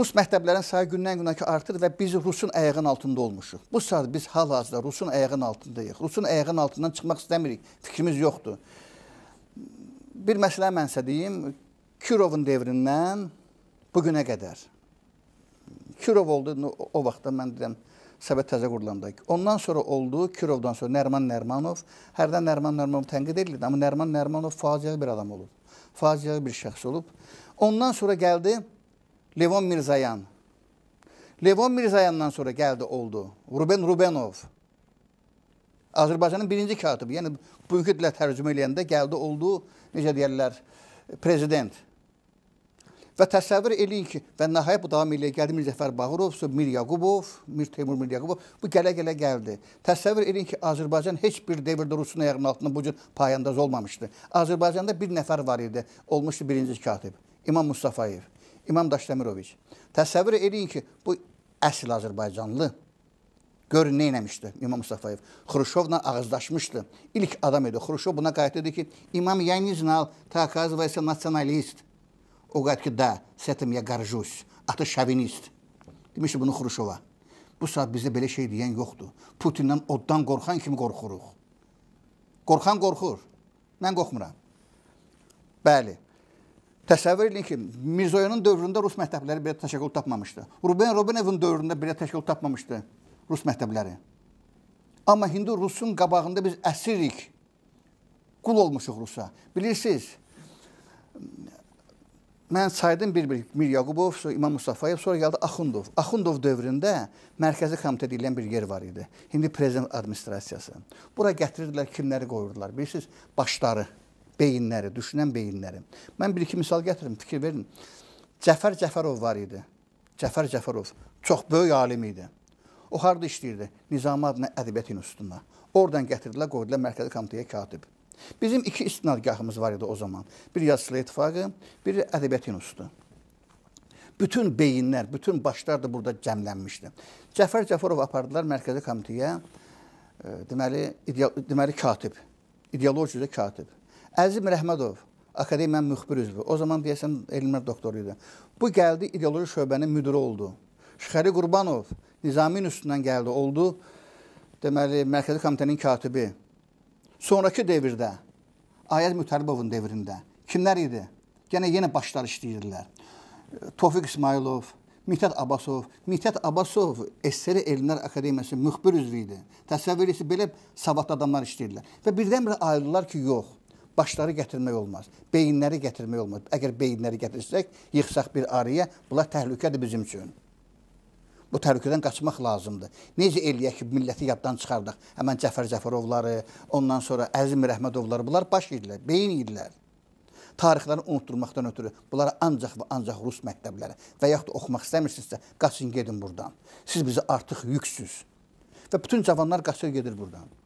Rus məktəblərinin sayı gündən-günə ki artır və biz Rusun ayağının altında olmuşuq. Bu saat biz hal-hazırda Rusun ayağının altındayıq. Rusun ayağının altından çıxmaq istəmirik. Fikrimiz yoxdur. Bir məsələ mən sizə deyim. Kirovun devrindən bu günə qədər. Kirov oldu o vaxtda mən deyirəm Səbət təzə qurulanda. Ondan sonra oldu Kirovdan sonra Nərman Nərmanov. Hərdən Nərman Nərmanov tənqid edilirdi, amma Nərman Nərmanov faciəli bir adam olub. Faciəli bir şəxs olub. Ondan sonra gəldi Levon Mirzayan. Levon Mirzayandan sonra gəldi oldu Ruben Rubenov. Azərbaycanın birinci katibi, yəni bugünkü dilə tərcümə eləyəndə gəldi oldu, necə deyirlər, e, prezident. Və təsəvvür eləyin ki, və nəhayət bu davam eləyə gəldi Mir Zəfər Bağırov, Mir Yaqubov, Mir Teymur Mir Yaqubov. Bu gələ-gələ gəldi. Təsəvvür eləyin ki, Azərbaycan heç bir dövrdə Rusun ayağının altında bu cür payandaz olmamışdı. Azərbaycanda bir nəfər var idi, olmuşdu birinci katib, İmam Mustafayev. İmam Daşdəmiroviç. Təsəvvür edin ki, bu əsl Azərbaycanlı görün nə eləmişdi İmam Mustafayev. Xruşovla ağızdaşmışdı. İlk adam idi. Xruşov buna qayıt dedi ki, İmam я не знал, ты оказывается националист. O qayıt ki, да, с этим я горжусь. А ты шовинист. Demişdi bunu Xruşova. Bu saat bizdə belə şey deyən yoxdur. Putindən oddan qorxan kimi qorxuruq. Qorxan qorxur. Mən qorxmuram. Bəli. Təsəvvür edin ki, Mirzoyanın dövründə rus məktəbləri belə təşəkkül tapmamışdı. Ruben Robinovun dövründə belə təşəkkül tapmamışdı rus məktəbləri. Amma indi rusun qabağında bizəsirik. Qul olmuşuq rusa. Bilirsiniz, mən saydım bir-bir Mir Yaqubov, sonra İmam Mustafayev, sonra gəldi Axundov. Axundov dövründə mərkəzi komitə deyilən bir yer var idi. İndi prezident administrasiyası. Bura gətirirdilər, kimləri qoyurdular? Bilirsiniz, başları beyinləri, düşünən beyinləri. Mən bir iki misal gətirim, fikir verin. Cəfər Cəfərov var idi. Cəfər Cəfərov çox böyük alim idi. O harda işləyirdi? Nizami adına Ədəbiyyat İnstitutuna. Oradan gətirdilər, qoydular Mərkəzi Komitəyə katib. Bizim iki istinadgahımız var idi o zaman. Bir Yazıçılar İttifaqı, bir Ədəbiyyat İnstitutu. Bütün beyinlər, bütün başlar da burada cəmlənmişdi. Cəfər Cəfərov apardılar Mərkəzi Komitəyə, e, deməli, deməli katib, ideoloji üzrə katib. Əzim Rəhmədov, akademiyanın müxbir üzvü, o zaman deyəsən elmlər doktoru idi. Bu gəldi ideoloji şöbənin müdiri oldu. Şəxəri Qurbanov Nizamin üstündən gəldi, oldu deməli Mərkəzi Komitənin katibi. Sonrakı devirdə Ayət Mütərbovun devrində kimlər idi? Yenə yenə başlar işləyirdilər. Tofiq İsmailov, Mithat Abbasov. Mithat Abbasov Esseri Elmlər Akademiyası müxbir üzvü idi. Təsəvvür edirsiniz belə savadlı adamlar işləyirlər. Və birdən-birə ayrıldılar ki, yox başları gətirmək olmaz. Beyinləri gətirmək olmaz. Əgər beyinləri gətirsək, yıxsaq bir araya, bunlar təhlükədir bizim üçün. Bu təhlükədən qaçmaq lazımdır. Necə eləyək ki, milləti yaddan çıxardaq? Həmən Cəfər Cəfərovları, ondan sonra Əzim Rəhmədovları, bunlar baş idilər, beyin idilər. Tarixləri unutdurmaqdan ötürü bunlara ancaq və ancaq rus məktəbləri və yaxud da oxumaq istəmirsinizsə, qaçın gedin buradan. Siz bizə artıq yüksüz. Və bütün cavanlar qaçır gedir buradan.